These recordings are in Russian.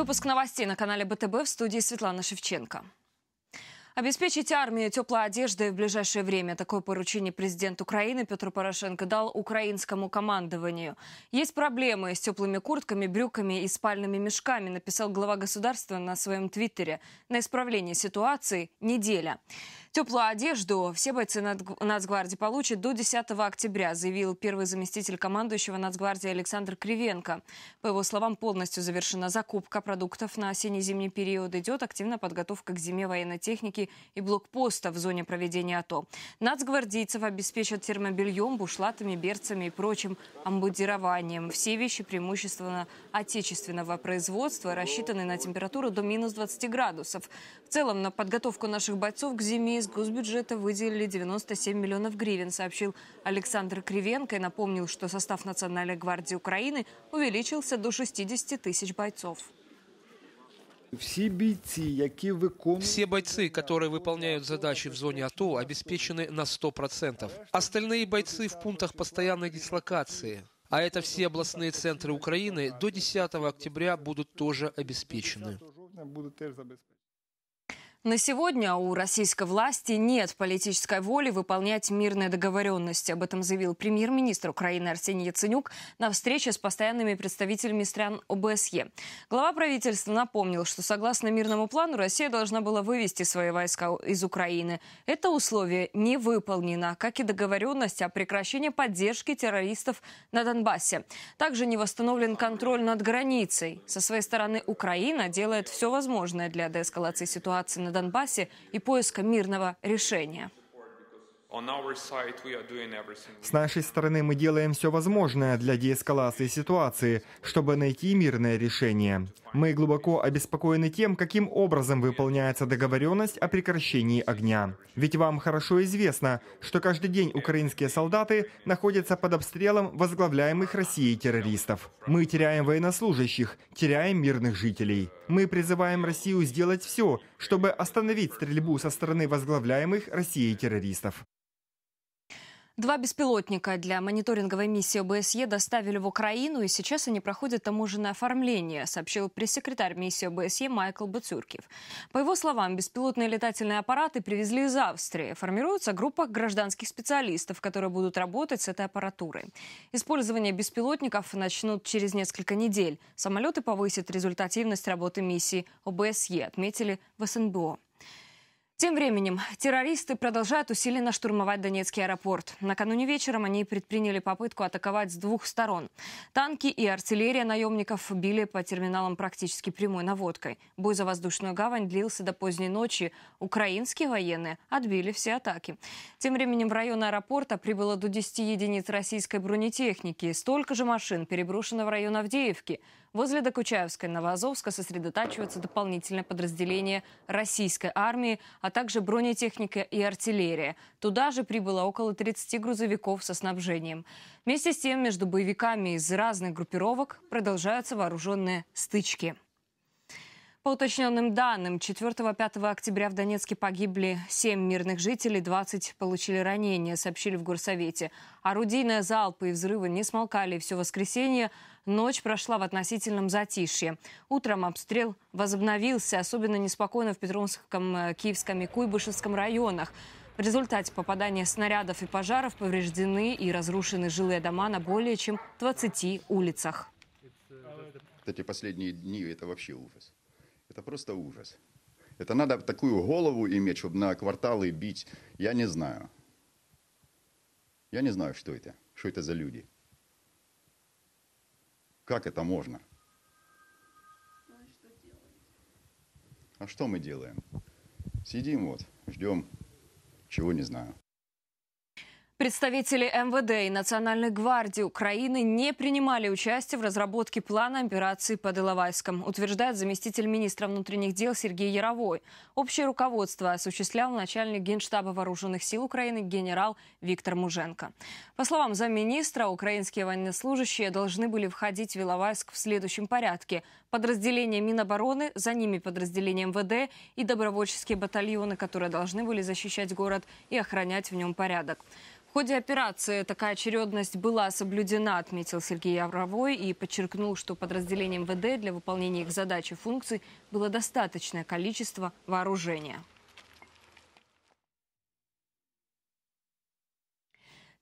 Выпуск новостей на канале БТБ в студии Светлана Шевченко. Обеспечить армию теплой одеждой в ближайшее время. Такое поручение президент Украины Петр Порошенко дал украинскому командованию. Есть проблемы с теплыми куртками, брюками и спальными мешками, написал глава государства на своем твиттере. На исправление ситуации неделя. Теплую одежду все бойцы Нацгвардии получат до 10 октября, заявил первый заместитель командующего Нацгвардии Александр Кривенко. По его словам, полностью завершена закупка продуктов на осенне-зимний период. Идет активная подготовка к зиме военной техники и блокпоста в зоне проведения АТО. Нацгвардейцев обеспечат термобельем, бушлатами, берцами и прочим амбудированием. Все вещи преимущественно отечественного производства, рассчитаны на температуру до минус 20 градусов. В целом на подготовку наших бойцов к зиме из госбюджета выделили 97 миллионов гривен, сообщил Александр Кривенко и напомнил, что состав Национальной гвардии Украины увеличился до 60 тысяч бойцов. Все бойцы, которые выполняют задачи в зоне АТО, обеспечены на 100%. Остальные бойцы в пунктах постоянной дислокации. А это все областные центры Украины до 10 октября будут тоже обеспечены. На сегодня у российской власти нет политической воли выполнять мирные договоренности. Об этом заявил премьер-министр Украины Арсений Яценюк на встрече с постоянными представителями стран ОБСЕ. Глава правительства напомнил, что согласно мирному плану Россия должна была вывести свои войска из Украины. Это условие не выполнено, как и договоренность о прекращении поддержки террористов на Донбассе. Также не восстановлен контроль над границей. Со своей стороны Украина делает все возможное для деэскалации ситуации на на Донбассе и поиска мирного решения. С нашей стороны мы делаем все возможное для деэскалации ситуации, чтобы найти мирное решение. Мы глубоко обеспокоены тем, каким образом выполняется договоренность о прекращении огня. Ведь вам хорошо известно, что каждый день украинские солдаты находятся под обстрелом возглавляемых Россией террористов. Мы теряем военнослужащих, теряем мирных жителей. Мы призываем Россию сделать все, чтобы остановить стрельбу со стороны возглавляемых Россией террористов. Два беспилотника для мониторинговой миссии ОБСЕ доставили в Украину, и сейчас они проходят таможенное оформление, сообщил пресс-секретарь миссии ОБСЕ Майкл Бацюркив. По его словам, беспилотные летательные аппараты привезли из Австрии. Формируется группа гражданских специалистов, которые будут работать с этой аппаратурой. Использование беспилотников начнут через несколько недель. Самолеты повысят результативность работы миссии ОБСЕ, отметили в СНБО. Тем временем террористы продолжают усиленно штурмовать Донецкий аэропорт. Накануне вечером они предприняли попытку атаковать с двух сторон. Танки и артиллерия наемников били по терминалам практически прямой наводкой. Бой за воздушную гавань длился до поздней ночи. Украинские военные отбили все атаки. Тем временем в район аэропорта прибыло до 10 единиц российской бронетехники. Столько же машин переброшено в район Авдеевки – Возле Докучаевской и Новоазовска сосредотачиваются дополнительные подразделения российской армии, а также бронетехника и артиллерия. Туда же прибыло около 30 грузовиков со снабжением. Вместе с тем, между боевиками из разных группировок продолжаются вооруженные стычки. По уточненным данным, 4-5 октября в Донецке погибли 7 мирных жителей, 20 получили ранения, сообщили в Горсовете. Орудийные залпы и взрывы не смолкали все воскресенье. Ночь прошла в относительном затишье. Утром обстрел возобновился, особенно неспокойно в Петровском, э, Киевском и Куйбышевском районах. В результате попадания снарядов и пожаров повреждены и разрушены жилые дома на более чем 20 улицах. Эти последние дни – это вообще ужас. Это просто ужас. Это надо такую голову иметь, чтобы на кварталы бить. Я не знаю. Я не знаю, что это. Что это за люди. Как это можно? Ну а что мы делаем? Сидим вот, ждем, чего не знаю. Представители МВД и Национальной гвардии Украины не принимали участие в разработке плана операции по Иловайском, утверждает заместитель министра внутренних дел Сергей Яровой. Общее руководство осуществлял начальник Генштаба Вооруженных сил Украины генерал Виктор Муженко. По словам замминистра, украинские военнослужащие должны были входить в Иловайск в следующем порядке. Подразделение Минобороны, за ними подразделение МВД и добровольческие батальоны, которые должны были защищать город и охранять в нем порядок. В ходе операции такая очередность была соблюдена, отметил Сергей Явровой и подчеркнул, что подразделением ВД для выполнения их задач и функций было достаточное количество вооружения.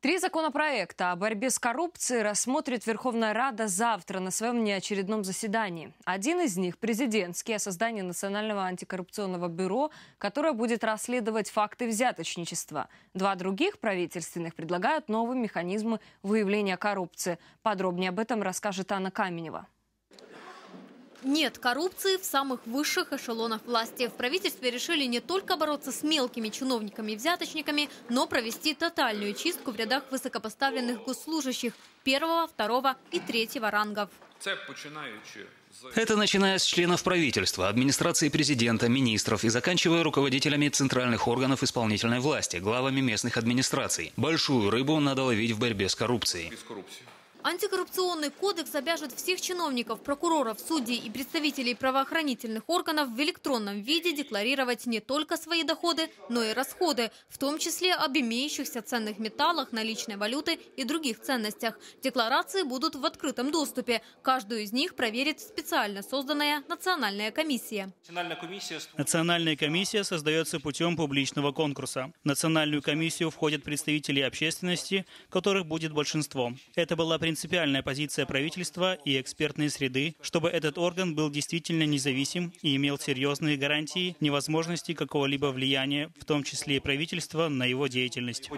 Три законопроекта о борьбе с коррупцией рассмотрит Верховная Рада завтра на своем неочередном заседании. Один из них – президентский, о создании Национального антикоррупционного бюро, которое будет расследовать факты взяточничества. Два других правительственных предлагают новые механизмы выявления коррупции. Подробнее об этом расскажет Анна Каменева. Нет коррупции в самых высших эшелонах власти. В правительстве решили не только бороться с мелкими чиновниками и взяточниками, но провести тотальную чистку в рядах высокопоставленных госслужащих первого, второго и третьего рангов. Это начиная с членов правительства, администрации президента, министров и заканчивая руководителями центральных органов исполнительной власти, главами местных администраций. Большую рыбу надо ловить в борьбе с коррупцией. Антикоррупционный кодекс обяжет всех чиновников, прокуроров, судей и представителей правоохранительных органов в электронном виде декларировать не только свои доходы, но и расходы, в том числе об имеющихся ценных металлах, наличной валюты и других ценностях. Декларации будут в открытом доступе. Каждую из них проверит специально созданная национальная комиссия. Национальная комиссия создается путем публичного конкурса. В национальную комиссию входят представители общественности, которых будет большинство. Это была принципиальная позиция правительства и экспертной среды, чтобы этот орган был действительно независим и имел серьезные гарантии невозможности какого-либо влияния, в том числе и правительства, на его деятельность.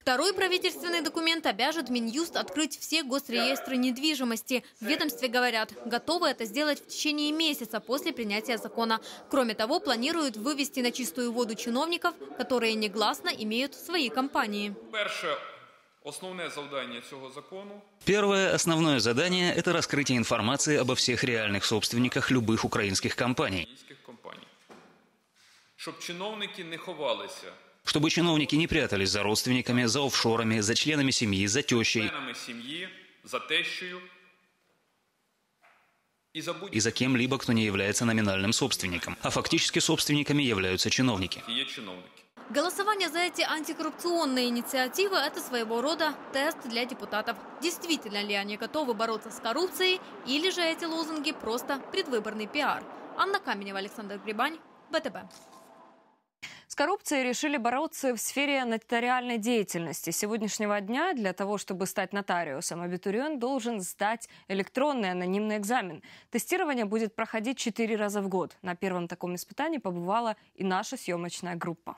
Второй правительственный документ обяжет Минюст открыть все госреестры недвижимости. В ведомстве говорят, готовы это сделать в течение месяца после принятия закона. Кроме того, планируют вывести на чистую воду чиновников, которые негласно имеют свои компании. Основное задание этого закона... Первое основное задание – это раскрытие информации обо всех реальных собственниках любых украинских компаний. Чтобы чиновники не ховались чтобы чиновники не прятались за родственниками, за офшорами, за членами семьи, за тещей. Членами семьи, за тещей, и за кем-либо, кто не является номинальным собственником. А фактически собственниками являются чиновники. Голосование за эти антикоррупционные инициативы – это своего рода тест для депутатов. Действительно ли они готовы бороться с коррупцией, или же эти лозунги просто предвыборный пиар? Анна Каменева, Александр Грибань, БТБ коррупцией решили бороться в сфере нотариальной деятельности. С сегодняшнего дня для того, чтобы стать нотариусом, абитуриент должен сдать электронный анонимный экзамен. Тестирование будет проходить четыре раза в год. На первом таком испытании побывала и наша съемочная группа.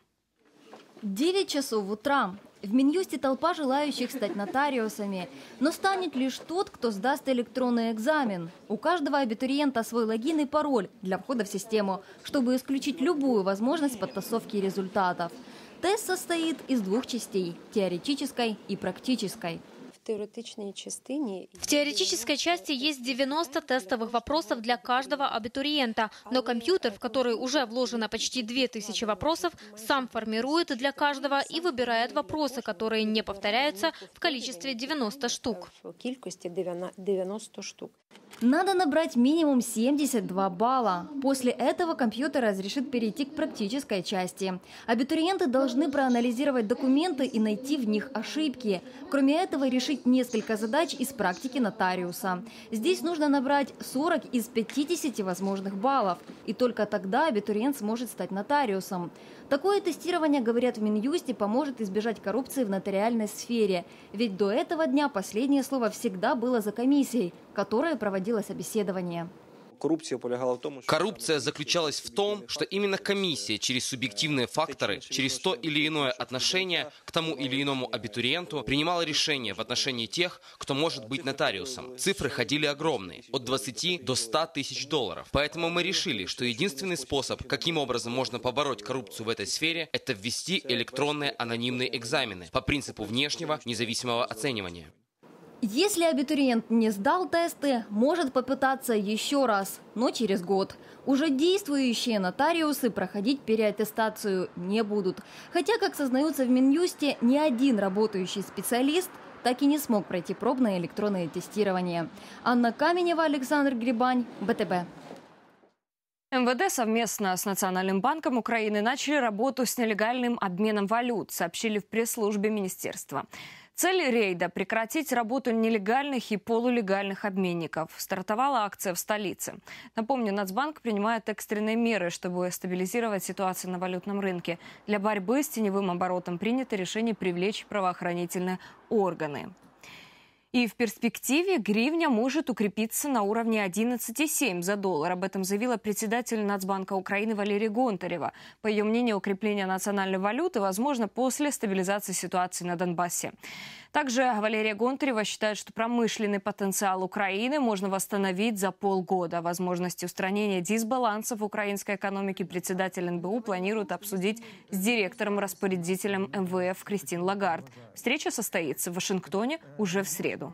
9 часов утра. В Минюсте толпа желающих стать нотариусами. Но станет лишь тот, кто сдаст электронный экзамен. У каждого абитуриента свой логин и пароль для входа в систему, чтобы исключить любую возможность подтасовки результатов. Тест состоит из двух частей – теоретической и практической. В теоретической части есть 90 тестовых вопросов для каждого абитуриента, но компьютер, в который уже вложено почти 2000 вопросов, сам формирует для каждого и выбирает вопросы, которые не повторяются в количестве 90 штук. 90 штук. Надо набрать минимум 72 балла. После этого компьютер разрешит перейти к практической части. Абитуриенты должны проанализировать документы и найти в них ошибки. Кроме этого, решить решить несколько задач из практики нотариуса. Здесь нужно набрать 40 из 50 возможных баллов, и только тогда абитуриент сможет стать нотариусом. Такое тестирование, говорят в Минюсте, поможет избежать коррупции в нотариальной сфере, ведь до этого дня последнее слово всегда было за комиссией, которая проводила собеседование коррупция полягала в том, что... Коррупция заключалась в том, что именно комиссия э, через субъективные факторы, через то или иное отношение к тому или иному абитуриенту принимала решение в отношении тех, кто может быть нотариусом. Цифры ходили огромные, от 20 до 100 тысяч долларов. Поэтому мы решили, что единственный способ, каким образом можно побороть коррупцию в этой сфере, это ввести электронные анонимные экзамены по принципу внешнего независимого оценивания. Если абитуриент не сдал тесты, может попытаться еще раз, но через год. Уже действующие нотариусы проходить переаттестацию не будут. Хотя, как сознаются в Минюсте, ни один работающий специалист так и не смог пройти пробное электронное тестирование. Анна Каменева, Александр Грибань, БТБ. МВД совместно с Национальным банком Украины начали работу с нелегальным обменом валют, сообщили в пресс-службе министерства. Цель рейда – прекратить работу нелегальных и полулегальных обменников. Стартовала акция в столице. Напомню, Нацбанк принимает экстренные меры, чтобы стабилизировать ситуацию на валютном рынке. Для борьбы с теневым оборотом принято решение привлечь правоохранительные органы. И в перспективе гривня может укрепиться на уровне 11,7 за доллар. Об этом заявила председатель Нацбанка Украины Валерия Гонтарева. По ее мнению, укрепление национальной валюты возможно после стабилизации ситуации на Донбассе. Также Валерия Гонтарева считает, что промышленный потенциал Украины можно восстановить за полгода. Возможности устранения дисбалансов в украинской экономике председатель НБУ планирует обсудить с директором-распорядителем МВФ Кристин Лагард. Встреча состоится в Вашингтоне уже в среду.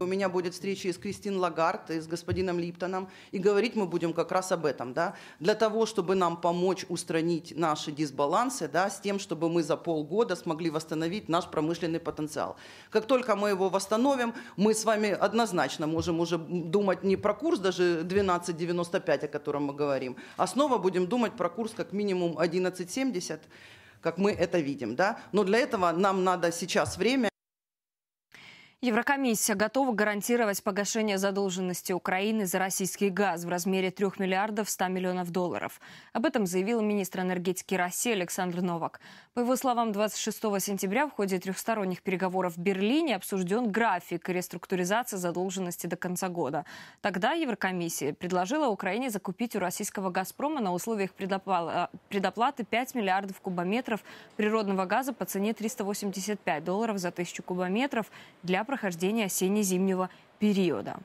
У меня будет встреча и с Кристин Лагард, и с господином Липтоном, и говорить мы будем как раз об этом. Да? Для того, чтобы нам помочь устранить наши дисбалансы, да, с тем, чтобы мы за полгода смогли восстановить наш промышленный потенциал. Как только мы его восстановим, мы с вами однозначно можем уже думать не про курс даже 12.95, о котором мы говорим, а снова будем думать про курс как минимум 11.70, как мы это видим. Да? Но для этого нам надо сейчас время. Еврокомиссия готова гарантировать погашение задолженности Украины за российский газ в размере 3 миллиардов 100 миллионов долларов. Об этом заявил министр энергетики России Александр Новак. По его словам, 26 сентября в ходе трехсторонних переговоров в Берлине обсужден график реструктуризации задолженности до конца года. Тогда Еврокомиссия предложила Украине закупить у российского «Газпрома» на условиях предоплаты 5 миллиардов кубометров природного газа по цене 385 долларов за тысячу кубометров для прохождения осенне-зимнего периода.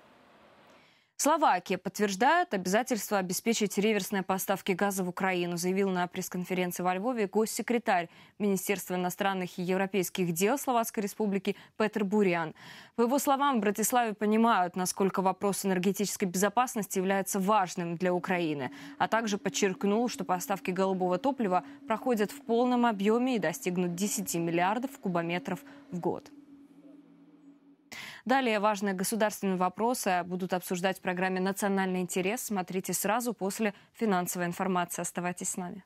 Словакия подтверждает обязательство обеспечить реверсные поставки газа в Украину, заявил на пресс-конференции во Львове госсекретарь Министерства иностранных и европейских дел Словацкой Республики Петр Буриан. По его словам, в Братиславе понимают, насколько вопрос энергетической безопасности является важным для Украины, а также подчеркнул, что поставки голубого топлива проходят в полном объеме и достигнут 10 миллиардов кубометров в год. Далее важные государственные вопросы будут обсуждать в программе «Национальный интерес». Смотрите сразу после финансовой информации. Оставайтесь с нами.